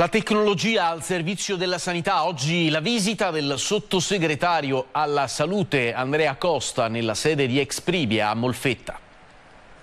La tecnologia al servizio della sanità. Oggi la visita del sottosegretario alla salute Andrea Costa nella sede di Exprivia a Molfetta.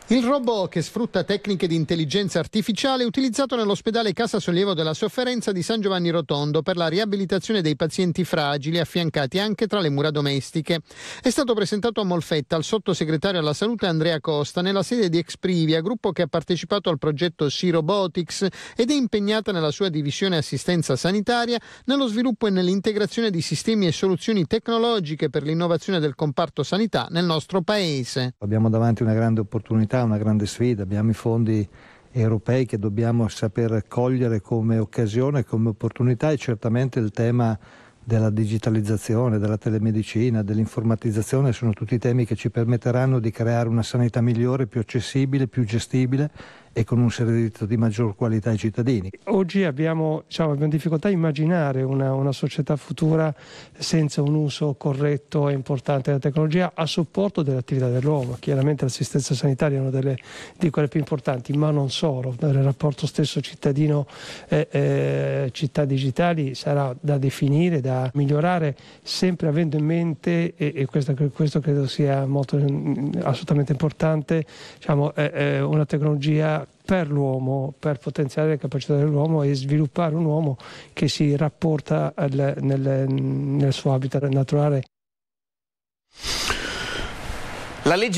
Il robot che sfrutta tecniche di intelligenza artificiale è utilizzato nell'ospedale Casa Sollievo della Sofferenza di San Giovanni Rotondo per la riabilitazione dei pazienti fragili affiancati anche tra le mura domestiche. È stato presentato a Molfetta al sottosegretario alla salute Andrea Costa nella sede di Exprivia, gruppo che ha partecipato al progetto Sea Robotics ed è impegnata nella sua divisione assistenza sanitaria nello sviluppo e nell'integrazione di sistemi e soluzioni tecnologiche per l'innovazione del comparto sanità nel nostro paese. Abbiamo davanti una grande opportunità realtà una grande sfida, abbiamo i fondi europei che dobbiamo saper cogliere come occasione, come opportunità e certamente il tema della digitalizzazione, della telemedicina, dell'informatizzazione sono tutti temi che ci permetteranno di creare una sanità migliore, più accessibile, più gestibile e con un servizio di maggior qualità ai cittadini. Oggi abbiamo, diciamo, abbiamo difficoltà a immaginare una, una, società futura senza un uso corretto e importante della tecnologia a supporto dell'attività dell'uomo. Chiaramente l'assistenza sanitaria è una delle, di quelle più importanti, ma non solo, il rapporto stesso cittadino-città eh, eh, digitali sarà da definire, da migliorare, sempre avendo in mente, e, e questo, questo, credo sia molto, mm, assolutamente importante, diciamo, eh, eh una tecnologia per l'uomo, per potenziare le capacità dell'uomo e sviluppare un uomo che si rapporta al, nel, nel suo habitat naturale. La legge